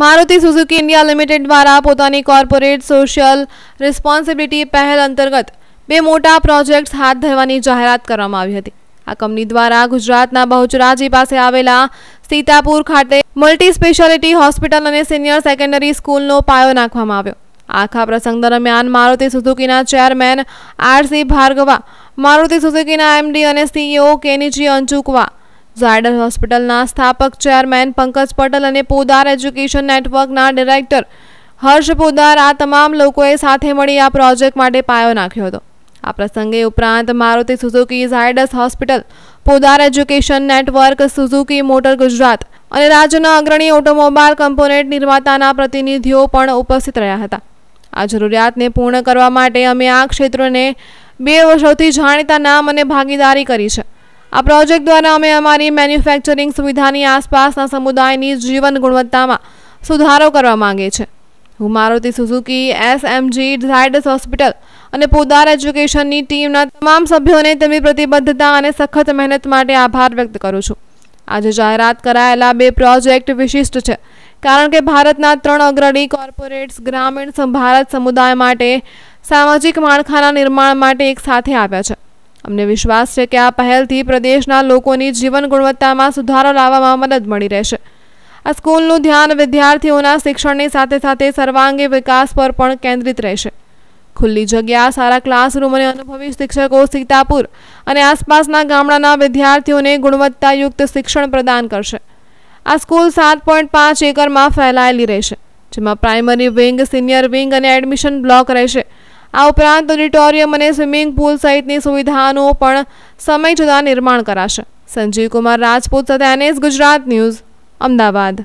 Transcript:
Maruti Suzuki India limited દ્વારા પોતાની corporate social responsibility પહેલ અંતર્ગત બે મોટા પ્રોજેક્ટ્સ હાથ ધરવાની જાહેરાત કરવામાં આવી હતી આ કંપની દ્વારા ગુજરાતના બહુચરાજી પાસે આવેલા સીતાપુર ખાતે મલ્ટી સ્પેશિયાલિટી હોસ્પિટલ અને સિનિયર સેકન્ડરી સ્કૂલનો પાયો નાખવામાં આવ્યો આખા પ્રસંગ દરમિયાન મારુતિ સુઝુકીના ચેરમેન આરસી ભાર્ગવા મારુતિ સુઝુકીના એમડી અને સીઈઓ કેનીજી અંચુકવા ઝાયડન હોસ્પિટલના સ્થાપક ચેરમેન પંકજ પટેલ અને પોદાર એજ્યુકેશન નેટવર્કના ડિરેક્ટર હર્ષ પોદાર આ તમામ લોકોએ સાથે મળી આ પ્રોજેક્ટ માટે પાયો નાખ્યો હતો આ પ્રસંગે ઉપરાંત Maruti Suzuki Zydus hospital Podar education network Suzuki motor Gujarat અને રાજ્યના અગ્રણી ઓટોમોબાઈલ કમ્પોનેન્ટ નિર્માતાના પ્રતિનિધિઓ પણ ઉપસ્થિત રહ્યા હતા આ જરૂરિયાતને પૂર્ણ કરવા માટે અમે આ ક્ષેત્રને બે વર્ષોથી જાણીતા નામ અને ભાગીદારી કરી છે આ પ્રોજેક્ટ દ્વારા અમે અમારી મેન્યુફેક્ચરિંગ સુવિધાની આસપાસના સમુદાયની જીવન ગુણવત્તામાં સુધારો કરવા માંગે છે હું Maruti Suzuki SMG Zydus hospital અને પોદાર એજ્યુકેશનની ટીમના તમામ સભ્યોને તેમની પ્રતિબદ્ધતા અને સખત મહેનત માટે આભાર વ્યક્ત કરું છું આજે જાહેરાત કરાયેલા બે પ્રોજેક્ટ વિશિષ્ટ છે કારણ કે ભારતના ત્રણ અગ્રણી કોર્પોરેટ્સ ગ્રામીણ ભારત સમુદાય માટે સામાજિક માળખાના નિર્માણ માટે એકસાથે સાથે આવ્યા છે અમને વિશ્વાસ છે કે આ પહેલથી પ્રદેશના લોકોની જીવન ગુણવત્તામાં સુધારો લાવવામાં મદદ મળી રહેશે આ સ્કૂલનું ધ્યાન વિદ્યાર્થીઓના શિક્ષણની સાથે સાથે સર્વાંગી વિકાસ પર પણ કેન્દ્રિત રહેશે ખુલ્લી જગ્યા સારા ક્લાસરૂમ અને અનુભવી શિક્ષકો સીતાપુર અને આસપાસના ગામડાના વિદ્યાર્થીઓને ગુણવત્તાયુક્ત શિક્ષણ પ્રદાન કરશે આ સ્કૂલ સાત પોઈન્ટ પાંચ એકરમાં ફેલાયેલી રહેશે જેમાં પ્રાઇમરી વિંગ સિનિયર વિંગ અને એડમિશન બ્લોક રહેશે આ ઉપરાંત ઓડિટોરિયમ અને સ્વિમિંગ પૂલ સહિતની સુવિધાનું પણ સમય જતાં નિર્માણ કરાશે સંજીવ કુમાર રાજપૂત સાથે એનએસ ગુજરાત ન્યૂઝ અમદાવાદ